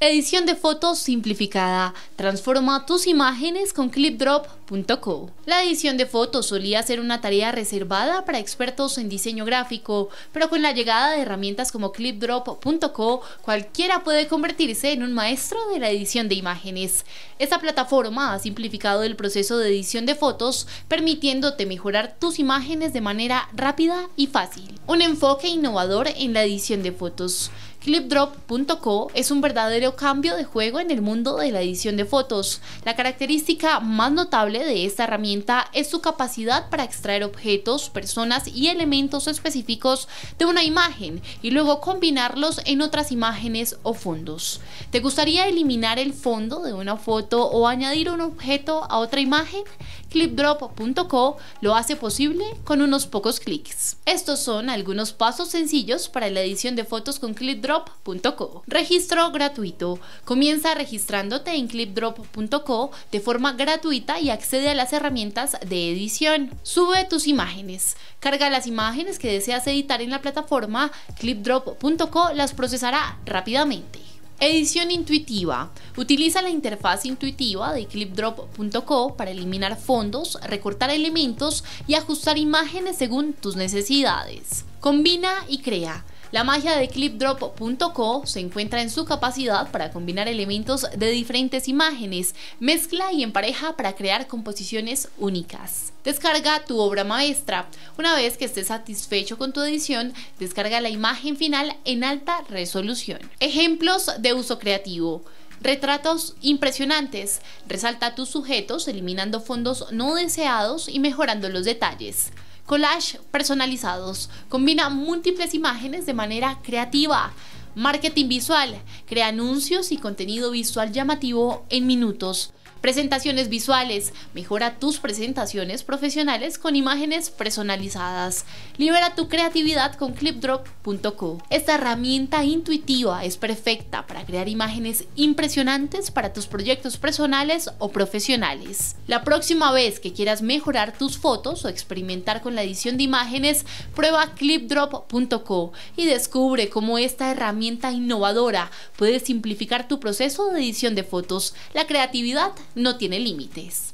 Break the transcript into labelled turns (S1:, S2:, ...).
S1: Edición de fotos simplificada. Transforma tus imágenes con ClipDrop Co. La edición de fotos solía ser una tarea reservada para expertos en diseño gráfico, pero con la llegada de herramientas como ClipDrop.co, cualquiera puede convertirse en un maestro de la edición de imágenes. Esta plataforma ha simplificado el proceso de edición de fotos, permitiéndote mejorar tus imágenes de manera rápida y fácil. Un enfoque innovador en la edición de fotos. ClipDrop.co es un verdadero cambio de juego en el mundo de la edición de fotos. La característica más notable de esta herramienta es su capacidad para extraer objetos, personas y elementos específicos de una imagen y luego combinarlos en otras imágenes o fondos. ¿Te gustaría eliminar el fondo de una foto o añadir un objeto a otra imagen? ClipDrop.co lo hace posible con unos pocos clics. Estos son algunos pasos sencillos para la edición de fotos con ClipDrop.co. Registro gratuito. Comienza registrándote en ClipDrop.co de forma gratuita y accede a las herramientas de edición. Sube tus imágenes. Carga las imágenes que deseas editar en la plataforma. ClipDrop.co las procesará rápidamente. Edición intuitiva. Utiliza la interfaz intuitiva de clipdrop.co para eliminar fondos, recortar elementos y ajustar imágenes según tus necesidades. Combina y crea. La magia de ClipDrop.co se encuentra en su capacidad para combinar elementos de diferentes imágenes, mezcla y empareja para crear composiciones únicas. Descarga tu obra maestra. Una vez que estés satisfecho con tu edición, descarga la imagen final en alta resolución. Ejemplos de uso creativo. Retratos impresionantes. Resalta tus sujetos eliminando fondos no deseados y mejorando los detalles collage personalizados. Combina múltiples imágenes de manera creativa. Marketing visual. Crea anuncios y contenido visual llamativo en minutos presentaciones visuales, mejora tus presentaciones profesionales con imágenes personalizadas, libera tu creatividad con clipdrop.co. Esta herramienta intuitiva es perfecta para crear imágenes impresionantes para tus proyectos personales o profesionales. La próxima vez que quieras mejorar tus fotos o experimentar con la edición de imágenes, prueba clipdrop.co y descubre cómo esta herramienta innovadora puede simplificar tu proceso de edición de fotos. La creatividad no tiene límites.